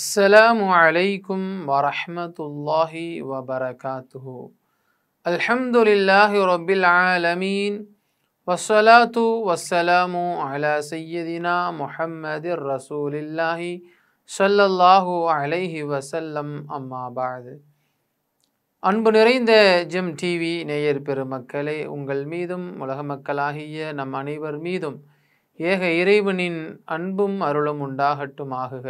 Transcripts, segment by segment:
السلام عليكم ورحمة الله وبركاته الحمد لله رب العالمين والصلاة والسلام على سيدنا محمد رسول الله صلى الله عليه وسلم أما بعد அன்பு நிறைந்த GeM TV நேயர் பெருமக்களே உங்கள் மீதும் உலக மக்களாகிய நம் அனைவர் மீதும் ஏக இறைவனின் அன்பும் அருளும் உண்டாகட்டுமாகுக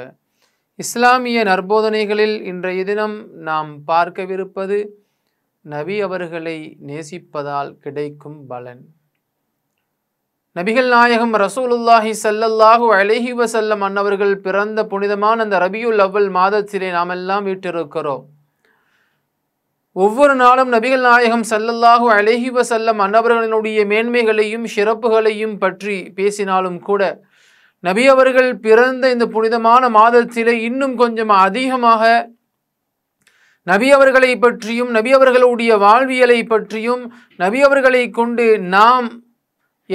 இஸ்லாமிய நற்போதனைகளில் இன்றைய தினம் நாம் பார்க்கவிருப்பது நபி அவர்களை நேசிப்பதால் கிடைக்கும் பலன் நபிகள் நாயகம் ரசூலுல்லாஹி சல்லல்லாஹு அழகி வசல்லம் அன்னவர்கள் பிறந்த புனிதமான அந்த ரபியுல் அவ்வல் மாதத்திலே நாம் எல்லாம் வீட்டிருக்கிறோம் ஒவ்வொரு நாளும் நபிகள் நாயகம் சல்லல்லாஹு அழகி வசல்லம் அன்னவர்களினுடைய மேன்மைகளையும் சிறப்புகளையும் பற்றி பேசினாலும் கூட நபி அவர்கள் பிறந்த இந்த புனிதமான மாதத்திலே இன்னும் கொஞ்சம் அதிகமாக நபி அவர்களை பற்றியும் நபி அவர்களுடைய வாழ்வியலை பற்றியும் நபி அவர்களை கொண்டு நாம்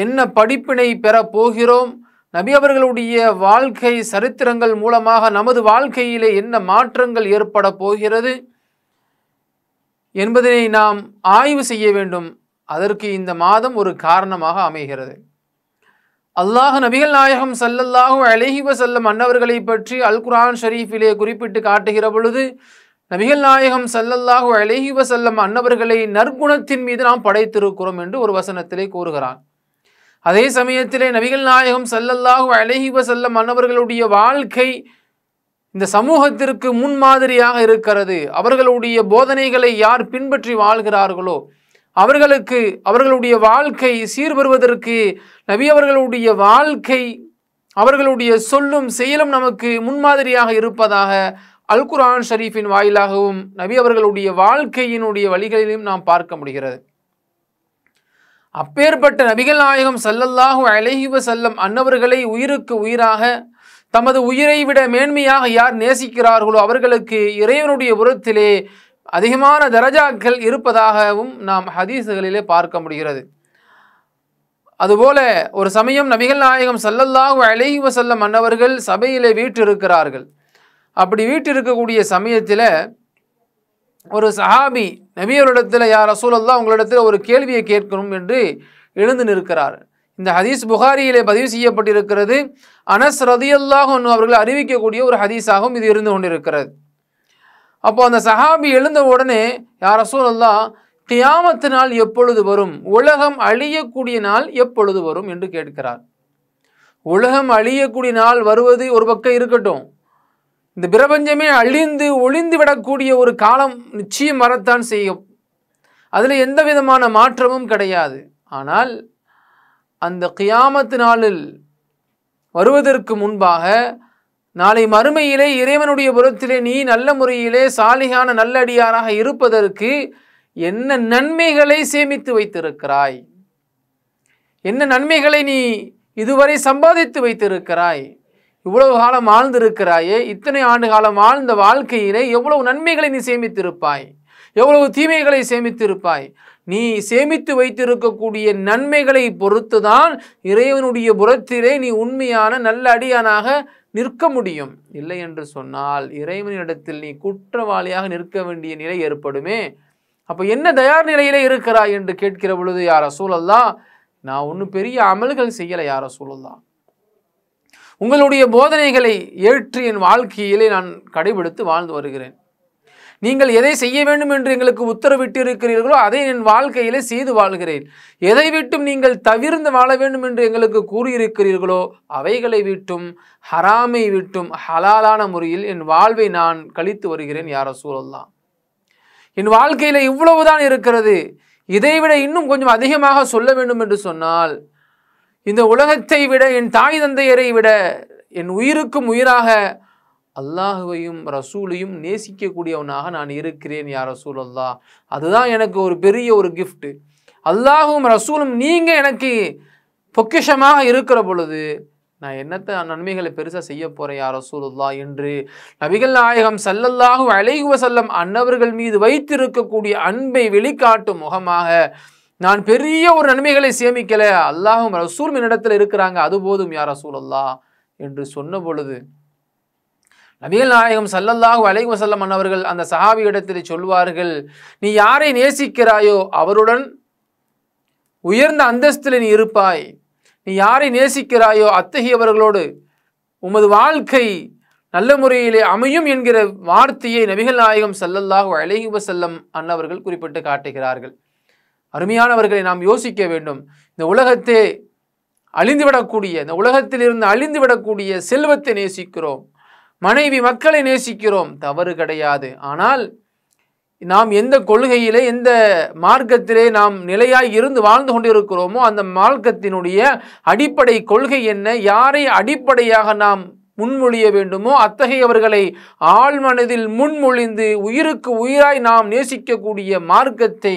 என்ன படிப்பினை பெறப் போகிறோம் நபி அவர்களுடைய வாழ்க்கை சரித்திரங்கள் மூலமாக நமது வாழ்க்கையிலே என்ன மாற்றங்கள் ஏற்பட போகிறது என்பதனை நாம் ஆய்வு செய்ய வேண்டும் அதற்கு இந்த மாதம் ஒரு காரணமாக அமைகிறது அல்லாஹ் நபிகள் நாயகம் சல்லல்லாஹு அலஹி வசல்லம் அன்னவர்களை பற்றி அல் குரான் ஷரீஃபிலே குறிப்பிட்டு காட்டுகிற பொழுது நபிகள் நாயகம் சல்லல்லாஹு அலஹி வசல்லம் அன்னவர்களை நற்குணத்தின் மீது நாம் படைத்திருக்கிறோம் என்று ஒரு வசனத்திலே கூறுகிறான் அதே சமயத்திலே நபிகள் நாயகம் சல்லல்லாஹு அலஹி வசல்லம் அன்னவர்களுடைய வாழ்க்கை இந்த சமூகத்திற்கு முன்மாதிரியாக இருக்கிறது அவர்களுடைய போதனைகளை யார் பின்பற்றி வாழ்கிறார்களோ அவர்களுக்கு அவர்களுடைய வாழ்க்கை சீர்பெறுவதற்கு நபி அவர்களுடைய வாழ்க்கை அவர்களுடைய சொல்லும் செயலும் நமக்கு முன்மாதிரியாக இருப்பதாக அல் குரான் ஷரீஃபின் வாயிலாகவும் நபி அவர்களுடைய வாழ்க்கையினுடைய வழிகளிலும் நாம் பார்க்க முடிகிறது அப்பேற்பட்ட நபிகள் நாயகம் சல்லல்லாஹு அழகிவ செல்லம் அன்னவர்களை உயிருக்கு உயிராக தமது உயிரை விட மேன்மையாக யார் நேசிக்கிறார்களோ அவர்களுக்கு இறைவனுடைய உரத்திலே அதிகமான தரஜாக்கள் இருப்பதாகவும் நாம் ஹதீஸுகளிலே பார்க்க முடிகிறது அதுபோல ஒரு சமயம் நபிகள் நாயகம் சல்லல்லாஹு அலை வசல்லம் மன்னவர்கள் சபையிலே வீட்டிருக்கிறார்கள் அப்படி வீட்டிருக்கக்கூடிய சமயத்தில் ஒரு சஹாபி நபியவரிடத்தில் யார் ரசூலல்லா உங்களிடத்தில் ஒரு கேள்வியை கேட்கணும் என்று எழுந்து நிற்கிறார் இந்த ஹதீஸ் புகாரியிலே பதிவு செய்யப்பட்டிருக்கிறது அனஸ் ஒன்று அவர்கள் அறிவிக்கக்கூடிய ஒரு ஹதீஸாகவும் இது இருந்து கொண்டிருக்கிறது அப்போ அந்த சஹாபி எழுந்த உடனே யார் ரசூலல்லா கியாமத்து நாள் எப்பொழுது வரும் உலகம் அழியக்கூடிய நாள் எப்பொழுது வரும் என்று கேட்கிறார் உலகம் அழியக்கூடிய நாள் வருவது ஒரு பக்கம் இருக்கட்டும் இந்த பிரபஞ்சமே அழிந்து ஒளிந்து விடக்கூடிய ஒரு காலம் நிச்சயம் வரத்தான் செய்யும் அதில் எந்த விதமான மாற்றமும் கிடையாது ஆனால் அந்த கியாமத்து நாளில் வருவதற்கு முன்பாக நாளை மறுமையிலே இறைவனுடைய புறத்திலே நீ நல்ல முறையிலே சாலிகான நல்லடியாராக இருப்பதற்கு என்ன நன்மைகளை சேமித்து வைத்திருக்கிறாய் என்ன நன்மைகளை நீ இதுவரை சம்பாதித்து வைத்திருக்கிறாய் இவ்வளவு காலம் வாழ்ந்திருக்கிறாயே இத்தனை ஆண்டு காலம் ஆழ்ந்த வாழ்க்கையிலே எவ்வளவு நன்மைகளை நீ சேமித்திருப்பாய் எவ்வளவு தீமைகளை சேமித்திருப்பாய் நீ சேமித்து வைத்திருக்கக்கூடிய நன்மைகளை பொறுத்து தான் இறைவனுடைய புறத்திலே நீ உண்மையான நல்ல அடியானாக நிற்க முடியும் இல்லை என்று சொன்னால் இறைவனிடத்தில் நீ குற்றவாளியாக நிற்க வேண்டிய நிலை ஏற்படுமே அப்போ என்ன தயார் நிலையிலே இருக்கிறாய் என்று கேட்கிற பொழுது யார சூழல்லா நான் ஒன்றும் பெரிய அமல்கள் செய்யலை யார சூழல்லா உங்களுடைய போதனைகளை ஏற்று என் வாழ்க்கையிலே நான் கடைபிடித்து வாழ்ந்து வருகிறேன் நீங்கள் எதை செய்ய வேண்டும் என்று எங்களுக்கு உத்தரவிட்டு இருக்கிறீர்களோ அதை என் வாழ்க்கையிலே செய்து வாழ்கிறேன் எதை விட்டும் நீங்கள் தவிர்ந்து வாழ வேண்டும் என்று எங்களுக்கு கூறியிருக்கிறீர்களோ அவைகளை விட்டும் ஹராமை விட்டும் ஹலாலான முறையில் என் வாழ்வை நான் கழித்து வருகிறேன் யார சூழல்லாம் என் வாழ்க்கையில் இவ்வளவுதான் இருக்கிறது இதைவிட இன்னும் கொஞ்சம் அதிகமாக சொல்ல வேண்டும் என்று சொன்னால் இந்த உலகத்தை விட என் தாய் தந்தையரை விட என் உயிருக்கும் உயிராக அல்லாஹுவையும் ரசூலையும் நேசிக்கக்கூடியவனாக நான் இருக்கிறேன் யார் ரசூல் அல்லா அதுதான் எனக்கு ஒரு பெரிய ஒரு கிஃப்ட்டு அல்லாஹும் ரசூலும் நீங்கள் எனக்கு பொக்கிஷமாக இருக்கிற பொழுது நான் என்னத்த நன்மைகளை பெருசாக செய்ய போகிறேன் யார் ரசூலுல்லா என்று நபிகள் நாயகம் சல்லல்லாஹு அழைகுவ வசல்லம் அன்னவர்கள் மீது வைத்திருக்கக்கூடிய அன்பை வெளிக்காட்டும் முகமாக நான் பெரிய ஒரு நன்மைகளை சேமிக்கலை அல்லாஹும் ரசூல் என்னிடத்தில் இருக்கிறாங்க அது போதும் யார் ரசூலல்லா என்று சொன்ன பொழுது நபிகள் நாயகம் சல்லல்லாஹு அலை வசல்லம் அவர்கள் அந்த இடத்தில் சொல்வார்கள் நீ யாரை நேசிக்கிறாயோ அவருடன் உயர்ந்த அந்தஸ்தில் நீ இருப்பாய் நீ யாரை நேசிக்கிறாயோ அத்தகையவர்களோடு உமது வாழ்க்கை நல்ல முறையிலே அமையும் என்கிற வார்த்தையை நபிகள் நாயகம் சல்லல்லாஹு அழகி வசல்லம் அன்னவர்கள் குறிப்பிட்டு காட்டுகிறார்கள் அருமையானவர்களை நாம் யோசிக்க வேண்டும் இந்த உலகத்தே அழிந்துவிடக்கூடிய இந்த உலகத்திலிருந்து அழிந்துவிடக்கூடிய செல்வத்தை நேசிக்கிறோம் மனைவி மக்களை நேசிக்கிறோம் தவறு கிடையாது ஆனால் நாம் எந்த கொள்கையிலே எந்த மார்க்கத்திலே நாம் நிலையாய் இருந்து வாழ்ந்து கொண்டிருக்கிறோமோ அந்த மார்க்கத்தினுடைய அடிப்படை கொள்கை என்ன யாரை அடிப்படையாக நாம் முன்மொழிய வேண்டுமோ அத்தகையவர்களை ஆழ்மனதில் முன்மொழிந்து உயிருக்கு உயிராய் நாம் நேசிக்கக்கூடிய மார்க்கத்தை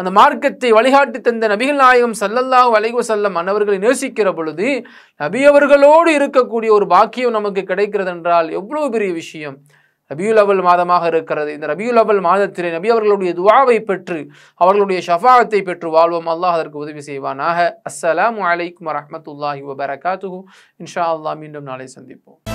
அந்த மார்க்கத்தை வழிகாட்டி தந்த நபிகள் நாயகம் சல்லல்லாஹ் வளைவு செல்லம் அன்னவர்களை நேசிக்கிற பொழுது நபியவர்களோடு இருக்கக்கூடிய ஒரு பாக்கியம் நமக்கு கிடைக்கிறது என்றால் எவ்வளோ பெரிய விஷயம் ரபியுல் அவல் மாதமாக இருக்கிறது இந்த ரபியுல் அவல் மாதத்திலே நபி அவர்களுடைய துவாவை பெற்று அவர்களுடைய ஷஃபாகத்தை பெற்று வாழ்வோம் அல்லாஹ் அதற்கு உதவி செய்வானாக அஸ்ஸலாம் வலைக்கும் வரமத்துல்லாஹி வபரகாத்துஹூ இன்ஷா அல்லா மீண்டும் நாளை சந்திப்போம்